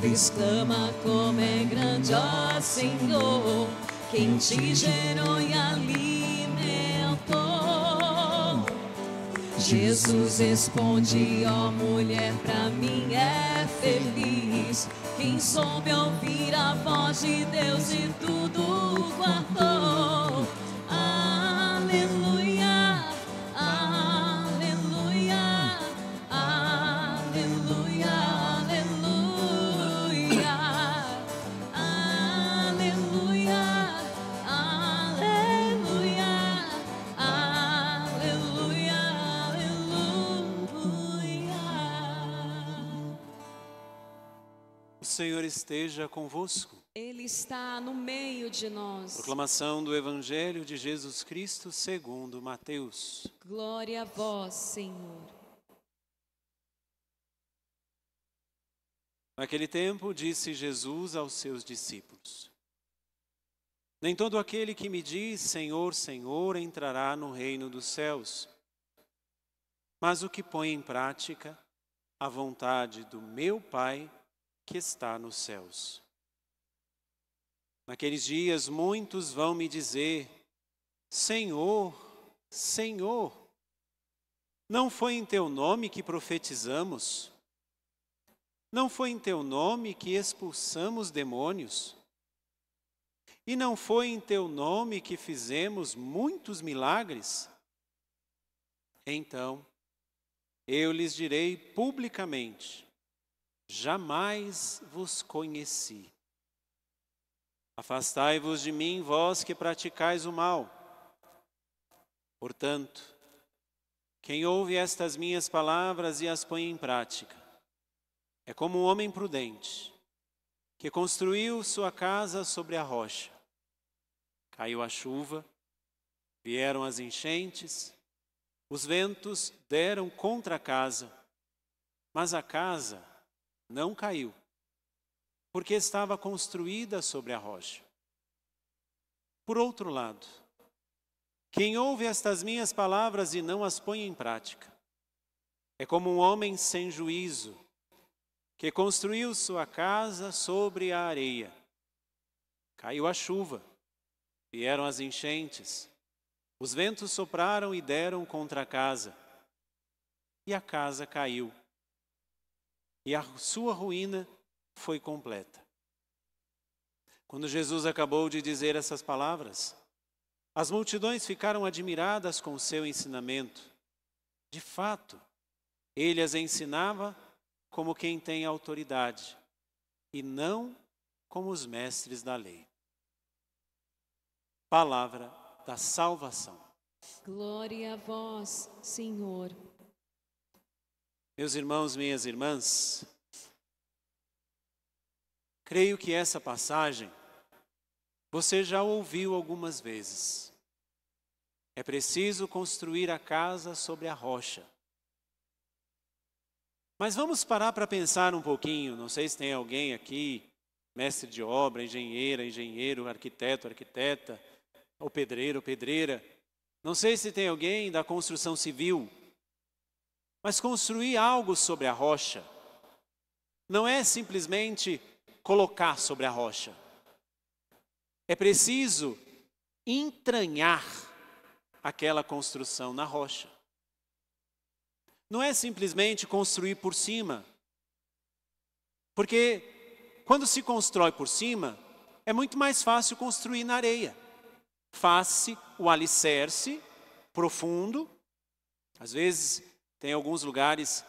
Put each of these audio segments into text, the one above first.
povo exclama como é grande, ó Senhor, quem te gerou e alimentou. Jesus responde, ó mulher, pra mim é feliz. Quem soube ouvir a voz de Deus e tudo guardou. esteja convosco. Ele está no meio de nós. Proclamação do Evangelho de Jesus Cristo segundo Mateus. Glória a vós, Senhor. Naquele tempo disse Jesus aos seus discípulos: Nem todo aquele que me diz Senhor, Senhor entrará no reino dos céus, mas o que põe em prática a vontade do meu Pai que está nos céus. Naqueles dias muitos vão me dizer: Senhor, Senhor, não foi em teu nome que profetizamos? Não foi em teu nome que expulsamos demônios? E não foi em teu nome que fizemos muitos milagres? Então, eu lhes direi publicamente: jamais vos conheci. Afastai-vos de mim, vós que praticais o mal. Portanto, quem ouve estas minhas palavras e as põe em prática, é como um homem prudente, que construiu sua casa sobre a rocha. Caiu a chuva, vieram as enchentes, os ventos deram contra a casa, mas a casa não caiu, porque estava construída sobre a rocha. Por outro lado, quem ouve estas minhas palavras e não as põe em prática, é como um homem sem juízo, que construiu sua casa sobre a areia. Caiu a chuva, vieram as enchentes, os ventos sopraram e deram contra a casa, e a casa caiu e a sua ruína foi completa. Quando Jesus acabou de dizer essas palavras, as multidões ficaram admiradas com o seu ensinamento. De fato, ele as ensinava como quem tem autoridade e não como os mestres da lei. Palavra da salvação. Glória a vós, Senhor. Meus irmãos, minhas irmãs, creio que essa passagem você já ouviu algumas vezes. É preciso construir a casa sobre a rocha. Mas vamos parar para pensar um pouquinho. Não sei se tem alguém aqui, mestre de obra, engenheira, engenheiro, arquiteto, arquiteta, ou pedreiro, pedreira. Não sei se tem alguém da construção civil mas construir algo sobre a rocha. Não é simplesmente colocar sobre a rocha. É preciso entranhar aquela construção na rocha. Não é simplesmente construir por cima. Porque quando se constrói por cima, é muito mais fácil construir na areia. Faz-se o alicerce profundo, às vezes tem alguns lugares,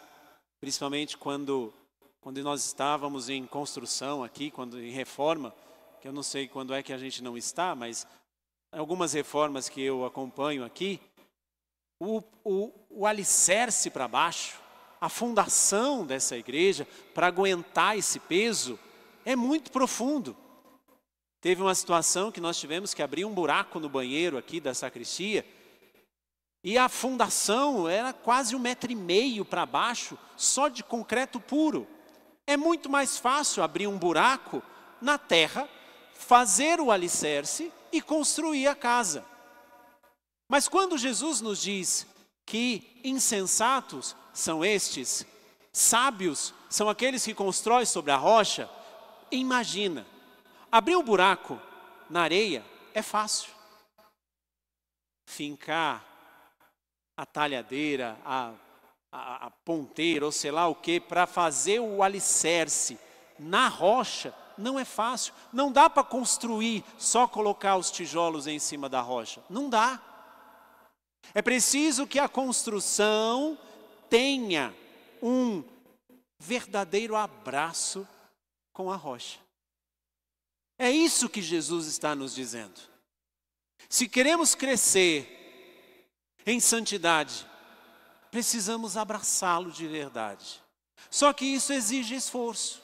principalmente quando, quando nós estávamos em construção aqui, quando em reforma, que eu não sei quando é que a gente não está, mas algumas reformas que eu acompanho aqui, o, o, o alicerce para baixo, a fundação dessa igreja, para aguentar esse peso, é muito profundo. Teve uma situação que nós tivemos que abrir um buraco no banheiro aqui da sacristia, e a fundação era quase um metro e meio para baixo, só de concreto puro. É muito mais fácil abrir um buraco na terra, fazer o alicerce e construir a casa. Mas quando Jesus nos diz que insensatos são estes, sábios são aqueles que constroem sobre a rocha, imagina, abrir um buraco na areia é fácil. Fincar a talhadeira, a, a, a ponteira, ou sei lá o que, para fazer o alicerce na rocha, não é fácil. Não dá para construir só colocar os tijolos em cima da rocha. Não dá. É preciso que a construção tenha um verdadeiro abraço com a rocha. É isso que Jesus está nos dizendo. Se queremos crescer em santidade, precisamos abraçá-lo de verdade. Só que isso exige esforço.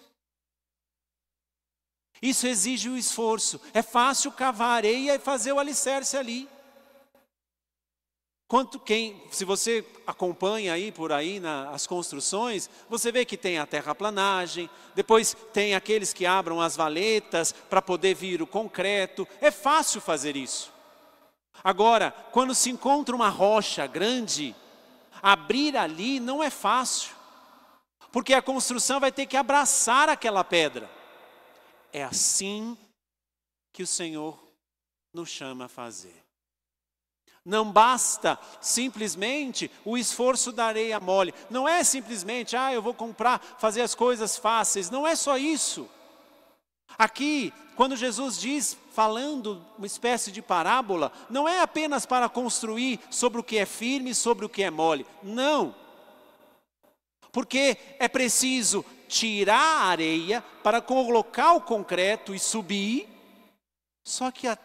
Isso exige um esforço. É fácil cavar areia e fazer o alicerce ali. Quanto quem, se você acompanha aí por aí na, as construções, você vê que tem a terraplanagem, depois tem aqueles que abram as valetas para poder vir o concreto. É fácil fazer isso. Agora, quando se encontra uma rocha grande, abrir ali não é fácil, porque a construção vai ter que abraçar aquela pedra. É assim que o Senhor nos chama a fazer. Não basta simplesmente o esforço da areia mole. Não é simplesmente, ah, eu vou comprar, fazer as coisas fáceis. Não é só isso. Aqui, quando Jesus diz, falando uma espécie de parábola, não é apenas para construir sobre o que é firme, sobre o que é mole. Não. Porque é preciso tirar a areia para colocar o concreto e subir. Só que a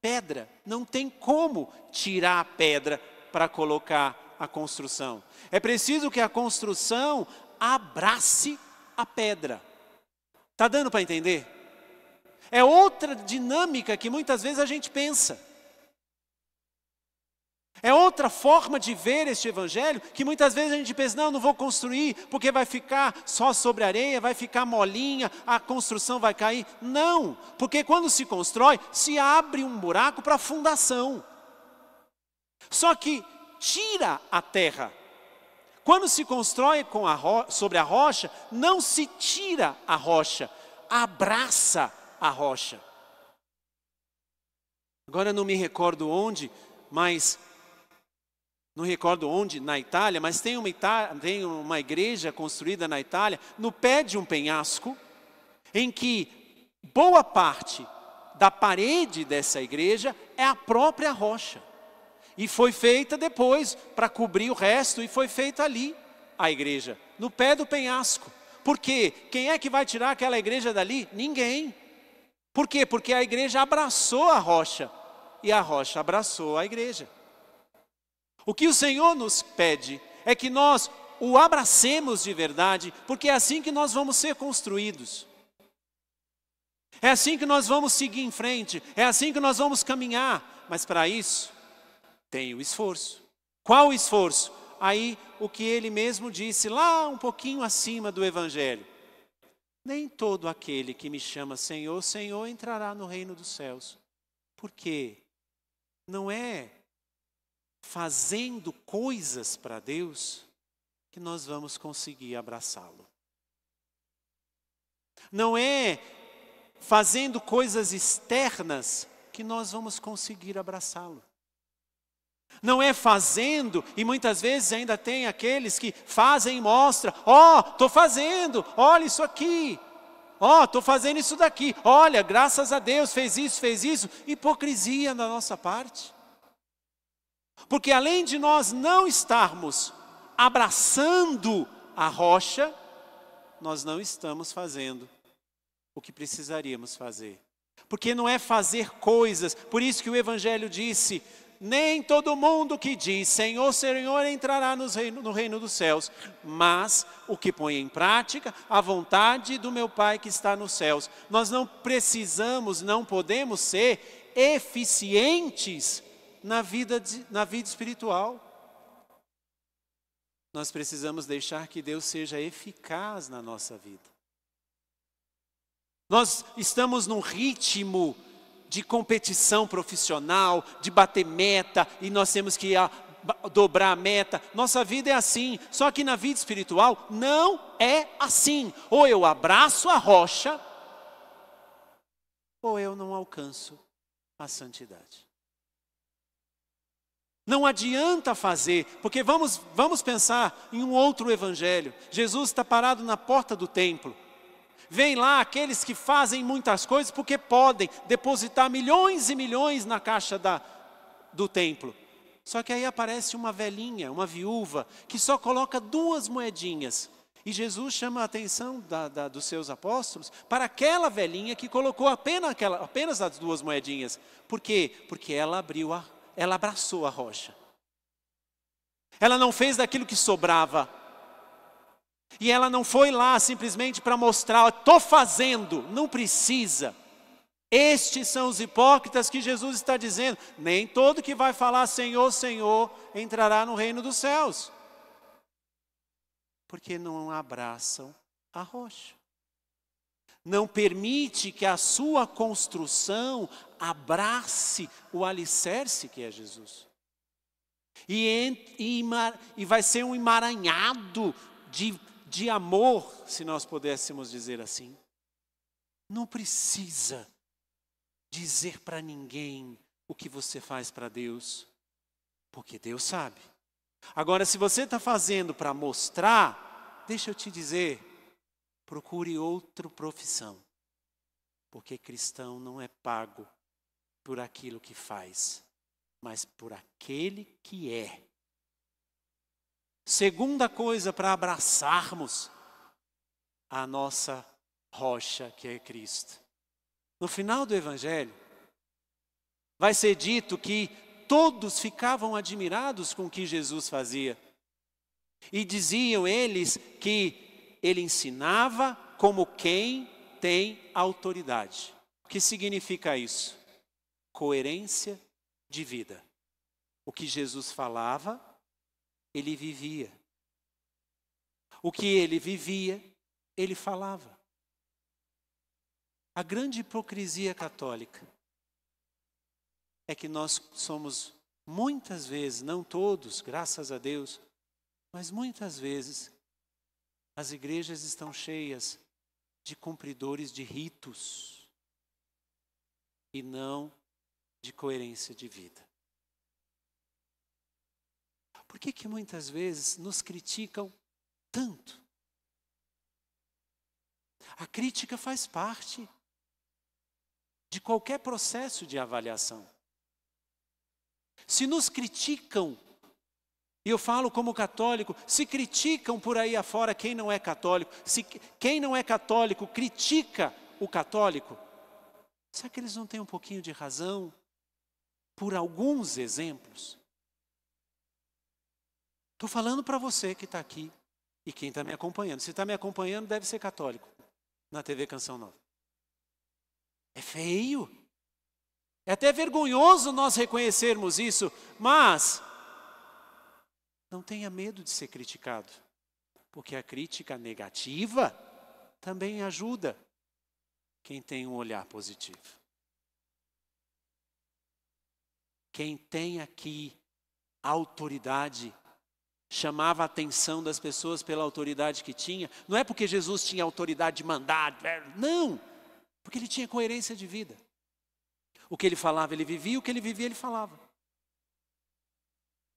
pedra, não tem como tirar a pedra para colocar a construção. É preciso que a construção abrace a pedra. Está dando para entender? É outra dinâmica que muitas vezes a gente pensa. É outra forma de ver este evangelho que muitas vezes a gente pensa: não, não vou construir porque vai ficar só sobre areia, vai ficar molinha, a construção vai cair. Não, porque quando se constrói, se abre um buraco para a fundação. Só que tira a terra. Quando se constrói a sobre a rocha, não se tira a rocha, abraça a rocha. Agora não me recordo onde, mas não recordo onde, na Itália, mas tem uma, Itália tem uma igreja construída na Itália, no pé de um penhasco, em que boa parte da parede dessa igreja é a própria rocha. E foi feita depois para cobrir o resto, e foi feita ali a igreja, no pé do penhasco. Porque quem é que vai tirar aquela igreja dali? Ninguém. Por quê? Porque a igreja abraçou a rocha e a rocha abraçou a igreja. O que o Senhor nos pede é que nós o abracemos de verdade, porque é assim que nós vamos ser construídos. É assim que nós vamos seguir em frente, é assim que nós vamos caminhar, mas para isso tem o esforço. Qual o esforço? Aí o que ele mesmo disse lá um pouquinho acima do evangelho nem todo aquele que me chama Senhor, Senhor entrará no reino dos céus. Por quê? Não é fazendo coisas para Deus que nós vamos conseguir abraçá-lo. Não é fazendo coisas externas que nós vamos conseguir abraçá-lo. Não é fazendo, e muitas vezes ainda tem aqueles que fazem e mostram: ó, oh, estou fazendo, olha isso aqui, ó, oh, estou fazendo isso daqui, olha, graças a Deus, fez isso, fez isso. Hipocrisia da nossa parte. Porque além de nós não estarmos abraçando a rocha, nós não estamos fazendo o que precisaríamos fazer. Porque não é fazer coisas, por isso que o Evangelho disse: nem todo mundo que diz Senhor, Senhor entrará reino, no reino dos céus, mas o que põe em prática a vontade do meu Pai que está nos céus. Nós não precisamos, não podemos ser eficientes na vida, de, na vida espiritual. Nós precisamos deixar que Deus seja eficaz na nossa vida. Nós estamos num ritmo de competição profissional, de bater meta e nós temos que dobrar a meta. Nossa vida é assim, só que na vida espiritual não é assim. Ou eu abraço a rocha, ou eu não alcanço a santidade. Não adianta fazer, porque vamos, vamos pensar em um outro evangelho. Jesus está parado na porta do templo. Vem lá aqueles que fazem muitas coisas porque podem depositar milhões e milhões na caixa da, do templo. Só que aí aparece uma velhinha, uma viúva, que só coloca duas moedinhas. E Jesus chama a atenção da, da, dos seus apóstolos para aquela velhinha que colocou apenas, aquela, apenas as duas moedinhas. Por quê? Porque ela abriu a, ela abraçou a rocha. Ela não fez daquilo que sobrava, e ela não foi lá simplesmente para mostrar, estou fazendo, não precisa. Estes são os hipócritas que Jesus está dizendo. Nem todo que vai falar Senhor, Senhor entrará no reino dos céus. Porque não abraçam a rocha. Não permite que a sua construção abrace o alicerce que é Jesus. E, e, e vai ser um emaranhado de de amor, se nós pudéssemos dizer assim. Não precisa dizer para ninguém o que você faz para Deus, porque Deus sabe. Agora, se você está fazendo para mostrar, deixa eu te dizer, procure outra profissão, porque cristão não é pago por aquilo que faz, mas por aquele que é Segunda coisa para abraçarmos a nossa rocha que é Cristo. No final do Evangelho, vai ser dito que todos ficavam admirados com o que Jesus fazia. E diziam eles que ele ensinava como quem tem autoridade. O que significa isso? Coerência de vida. O que Jesus falava ele vivia. O que ele vivia, ele falava. A grande hipocrisia católica é que nós somos muitas vezes, não todos, graças a Deus, mas muitas vezes as igrejas estão cheias de cumpridores de ritos e não de coerência de vida. Por que, que muitas vezes nos criticam tanto? A crítica faz parte de qualquer processo de avaliação. Se nos criticam, e eu falo como católico, se criticam por aí afora quem não é católico, se quem não é católico critica o católico, será que eles não têm um pouquinho de razão por alguns exemplos? Estou falando para você que está aqui e quem está me acompanhando. Se está me acompanhando, deve ser católico na TV Canção Nova. É feio. É até vergonhoso nós reconhecermos isso, mas não tenha medo de ser criticado, porque a crítica negativa também ajuda quem tem um olhar positivo. Quem tem aqui autoridade chamava a atenção das pessoas pela autoridade que tinha. Não é porque Jesus tinha autoridade de mandar, é, não, porque ele tinha coerência de vida. O que ele falava, ele vivia, o que ele vivia, ele falava.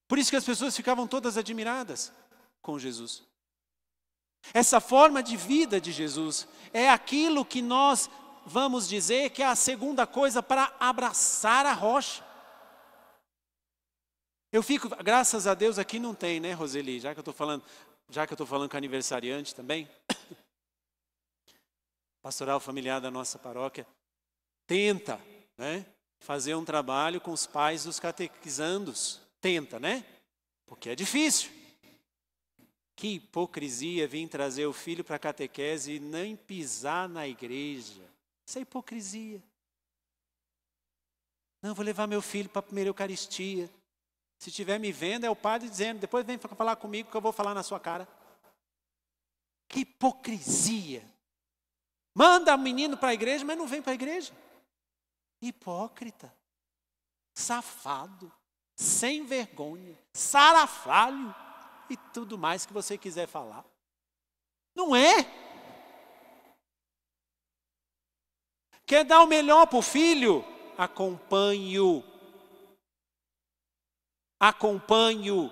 Por isso que as pessoas ficavam todas admiradas com Jesus. Essa forma de vida de Jesus é aquilo que nós vamos dizer que é a segunda coisa para abraçar a rocha. Eu fico, graças a Deus aqui não tem, né, Roseli? Já que eu estou falando, já que eu estou falando com aniversariante também, pastoral familiar da nossa paróquia tenta, né, fazer um trabalho com os pais dos catequizandos, tenta, né? Porque é difícil. Que hipocrisia vir trazer o filho para a catequese e nem pisar na igreja. Isso é hipocrisia. Não, vou levar meu filho para a primeira Eucaristia. Se estiver me vendo, é o padre dizendo: depois vem falar comigo que eu vou falar na sua cara. Que hipocrisia! Manda o menino para a igreja, mas não vem para a igreja. Hipócrita, safado, sem vergonha, sarafalho e tudo mais que você quiser falar. Não é? Quer dar o melhor para o filho? Acompanhe-o acompanho.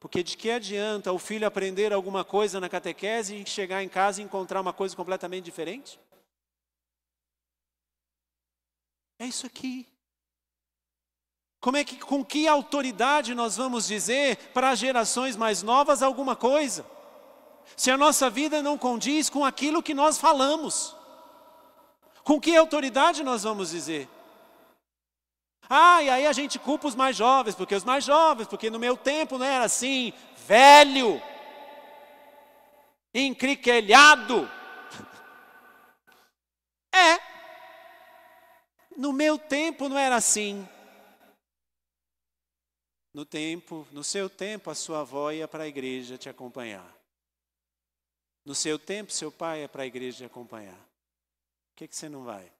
Porque de que adianta o filho aprender alguma coisa na catequese e chegar em casa e encontrar uma coisa completamente diferente? É isso aqui. Como é que, com que autoridade nós vamos dizer para as gerações mais novas alguma coisa? Se a nossa vida não condiz com aquilo que nós falamos, com que autoridade nós vamos dizer? Ah, e aí a gente culpa os mais jovens, porque os mais jovens, porque no meu tempo não era assim, velho, encriquelhado. É, no meu tempo não era assim. No tempo, no seu tempo, a sua avó ia para a igreja te acompanhar. No seu tempo, seu pai ia para a igreja te acompanhar. Por que, que você não vai?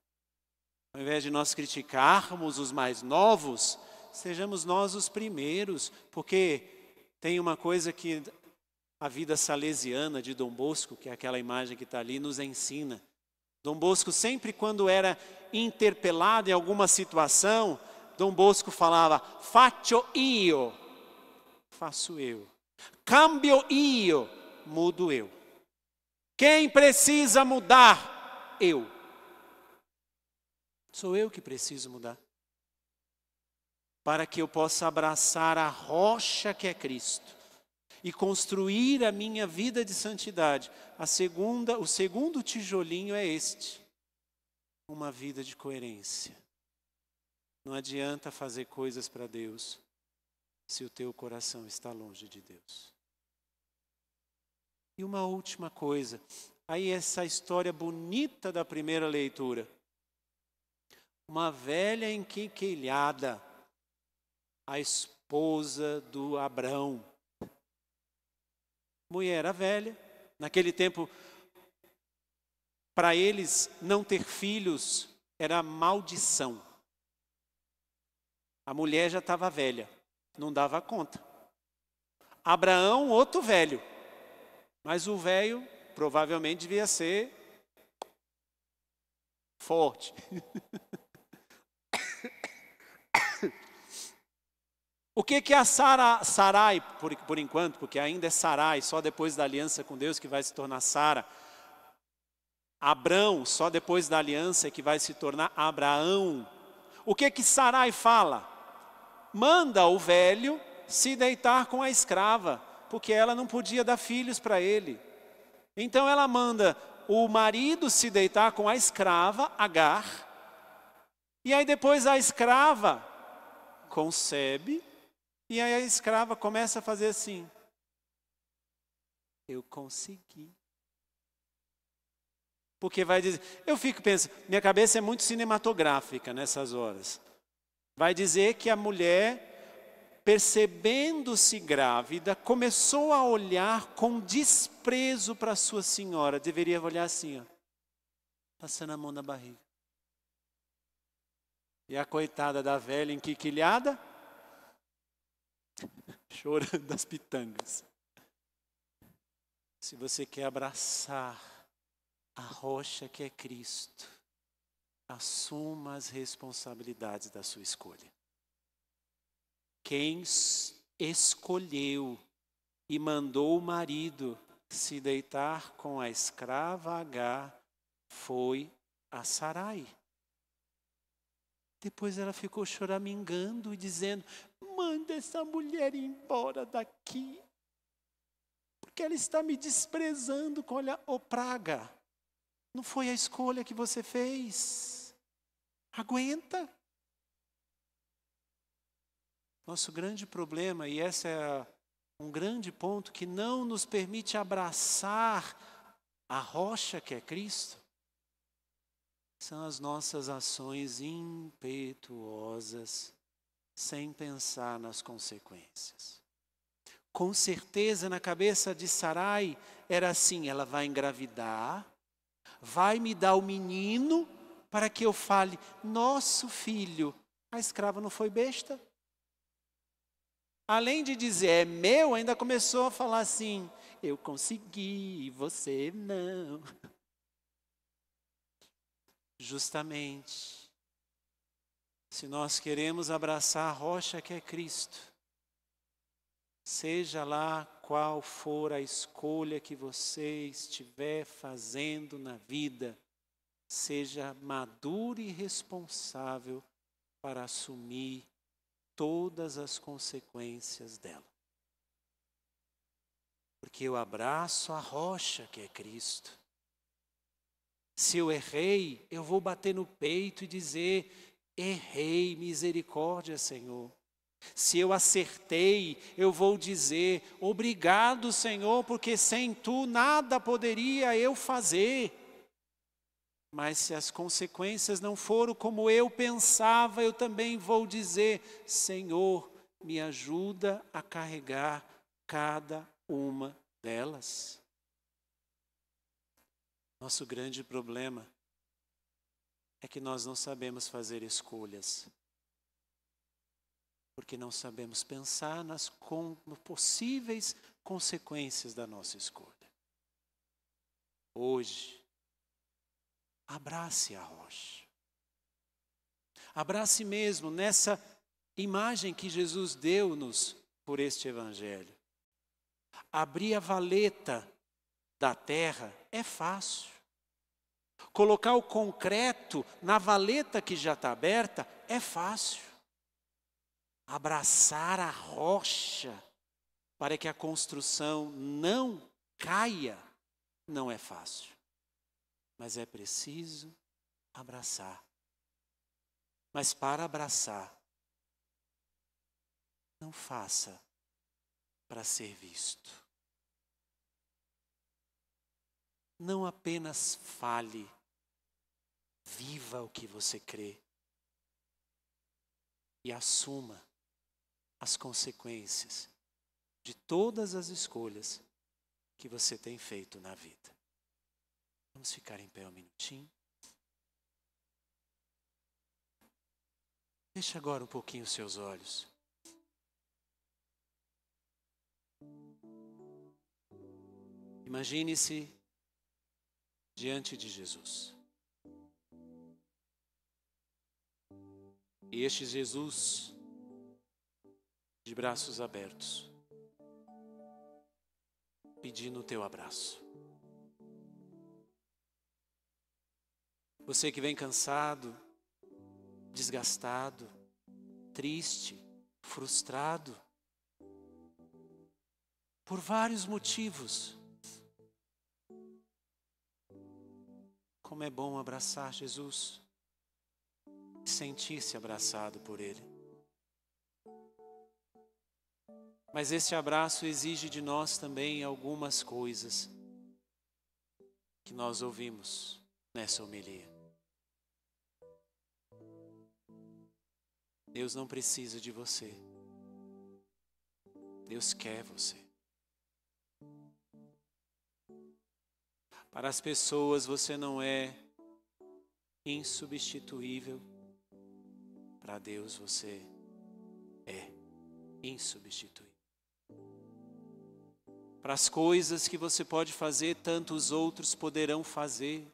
Ao invés de nós criticarmos os mais novos, sejamos nós os primeiros, porque tem uma coisa que a vida salesiana de Dom Bosco, que é aquela imagem que está ali, nos ensina. Dom Bosco, sempre quando era interpelado em alguma situação, Dom Bosco falava: Faccio io, faço eu. Cambio io, mudo eu. Quem precisa mudar? Eu. Sou eu que preciso mudar. Para que eu possa abraçar a rocha que é Cristo e construir a minha vida de santidade. A segunda, o segundo tijolinho é este: uma vida de coerência. Não adianta fazer coisas para Deus se o teu coração está longe de Deus. E uma última coisa, aí essa história bonita da primeira leitura uma velha enquinquilhada, a esposa do Abrão. Mulher era velha, naquele tempo, para eles não ter filhos era maldição. A mulher já estava velha, não dava conta. Abraão, outro velho. Mas o velho provavelmente devia ser forte. O que que é a Sara, Sarai, por, por enquanto, porque ainda é Sarai, só depois da aliança com Deus que vai se tornar Sara. Abrão, só depois da aliança é que vai se tornar Abraão. O que que Sarai fala? Manda o velho se deitar com a escrava, porque ela não podia dar filhos para ele. Então ela manda o marido se deitar com a escrava, Agar, e aí depois a escrava concebe e aí a escrava começa a fazer assim: Eu consegui. Porque vai dizer, eu fico pensando, minha cabeça é muito cinematográfica nessas horas. Vai dizer que a mulher, percebendo-se grávida, começou a olhar com desprezo para sua senhora. Deveria olhar assim, ó, passando a mão na barriga. E a coitada da velha enquiquilhada, chorando das pitangas. Se você quer abraçar a rocha que é Cristo, assuma as responsabilidades da sua escolha. Quem escolheu e mandou o marido se deitar com a escrava H foi a Sarai. Depois ela ficou choramingando e dizendo: manda essa mulher embora daqui, porque ela está me desprezando com olha, o oh, praga, não foi a escolha que você fez. Aguenta. Nosso grande problema, e esse é um grande ponto que não nos permite abraçar a rocha que é Cristo, são as nossas ações impetuosas sem pensar nas consequências. Com certeza, na cabeça de Sarai era assim: ela vai engravidar, vai me dar o menino para que eu fale, nosso filho. A escrava não foi besta? Além de dizer é meu, ainda começou a falar assim: eu consegui, você não. Justamente se nós queremos abraçar a rocha que é Cristo, seja lá qual for a escolha que você estiver fazendo na vida, seja maduro e responsável para assumir todas as consequências dela. Porque eu abraço a rocha que é Cristo. Se eu errei, eu vou bater no peito e dizer: Errei, misericórdia, Senhor. Se eu acertei, eu vou dizer: obrigado, Senhor, porque sem tu nada poderia eu fazer. Mas se as consequências não foram como eu pensava, eu também vou dizer: Senhor, me ajuda a carregar cada uma delas. Nosso grande problema é que nós não sabemos fazer escolhas. Porque não sabemos pensar nas possíveis consequências da nossa escolha. Hoje, abrace a rocha. Abrace mesmo nessa imagem que Jesus deu-nos por este Evangelho. Abrir a valeta da terra é fácil. Colocar o concreto na valeta que já está aberta é fácil. Abraçar a rocha para que a construção não caia não é fácil. Mas é preciso abraçar. Mas para abraçar, não faça para ser visto. não apenas fale, viva o que você crê e assuma as consequências de todas as escolhas que você tem feito na vida. Vamos ficar em pé um minutinho. Feche agora um pouquinho os seus olhos. Imagine-se diante de Jesus. E este Jesus, de braços abertos, pedindo o teu abraço. Você que vem cansado, desgastado, triste, frustrado, por vários motivos, Como é bom abraçar Jesus e sentir-se abraçado por Ele. Mas esse abraço exige de nós também algumas coisas que nós ouvimos nessa homilia. Deus não precisa de você. Deus quer você. Para as pessoas você não é insubstituível. Para Deus você é insubstituível. Para as coisas que você pode fazer, tanto os outros poderão fazer.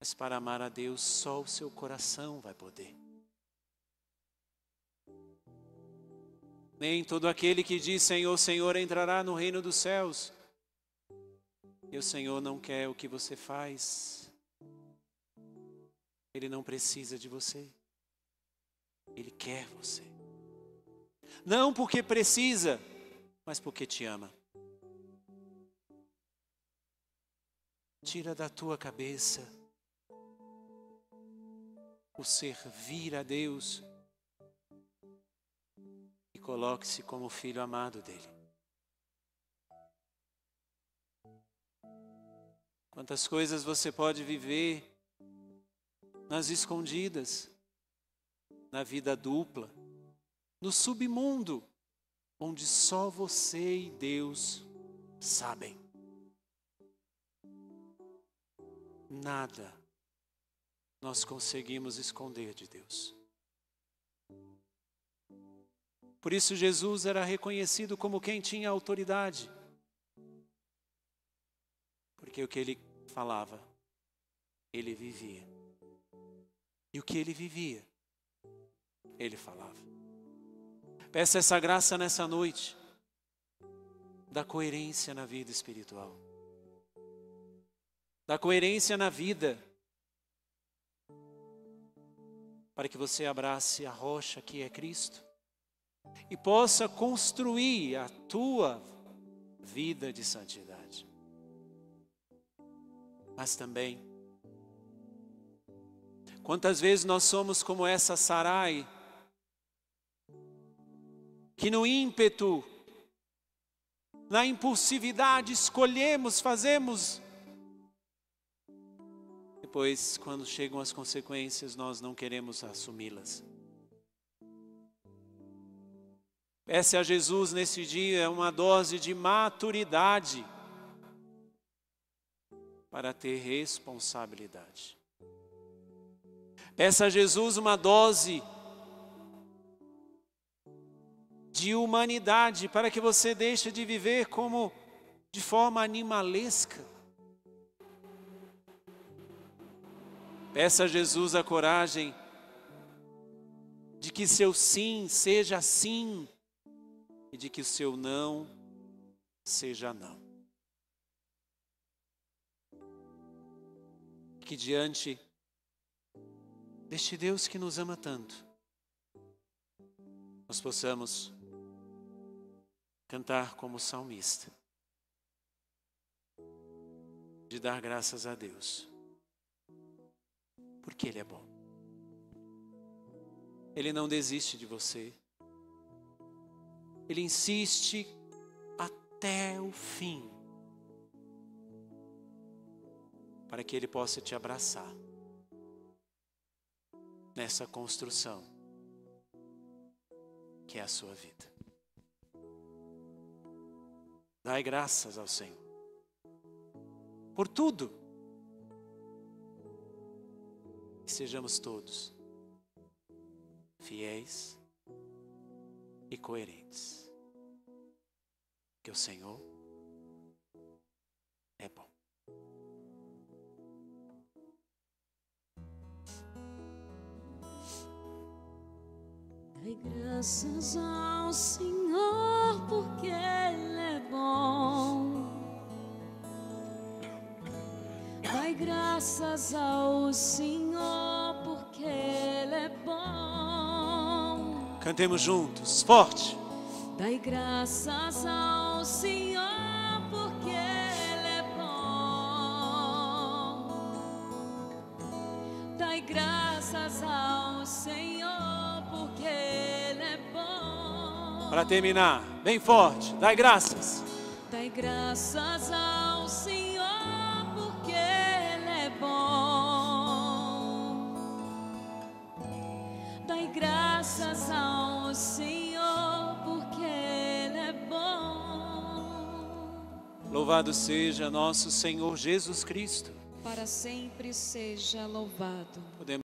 Mas para amar a Deus, só o seu coração vai poder. Nem todo aquele que diz Senhor, Senhor entrará no reino dos céus e o Senhor não quer o que você faz. Ele não precisa de você. Ele quer você. Não porque precisa, mas porque te ama. Tira da tua cabeça o servir a Deus e coloque-se como filho amado dele. Quantas coisas você pode viver nas escondidas, na vida dupla, no submundo, onde só você e Deus sabem. Nada nós conseguimos esconder de Deus. Por isso, Jesus era reconhecido como quem tinha autoridade porque o que ele falava, ele vivia. E o que ele vivia, ele falava. Peça essa graça nessa noite da coerência na vida espiritual, da coerência na vida, para que você abrace a rocha que é Cristo e possa construir a tua vida de santidade mas também. Quantas vezes nós somos como essa Sarai, que no ímpeto, na impulsividade escolhemos, fazemos. Depois, quando chegam as consequências, nós não queremos assumi-las. Peça a Jesus nesse dia uma dose de maturidade para ter responsabilidade. Peça a Jesus uma dose de humanidade para que você deixe de viver como de forma animalesca. Peça a Jesus a coragem de que seu sim seja sim e de que o seu não seja não. que diante deste Deus que nos ama tanto, nós possamos cantar como salmista, de dar graças a Deus, porque Ele é bom. Ele não desiste de você, Ele insiste até o fim. para que Ele possa te abraçar nessa construção que é a sua vida. Dai graças ao Senhor por tudo. E sejamos todos fiéis e coerentes. Que o Senhor Dai graças ao Senhor, porque Ele é bom. Dai graças ao Senhor, porque Ele é bom. Cantemos juntos, forte. Dai graças ao Senhor. Para terminar, bem forte, dai graças. Dai graças ao Senhor porque Ele é bom. Dai graças ao Senhor porque Ele é bom. Louvado seja nosso Senhor Jesus Cristo. Para sempre seja louvado. Podemos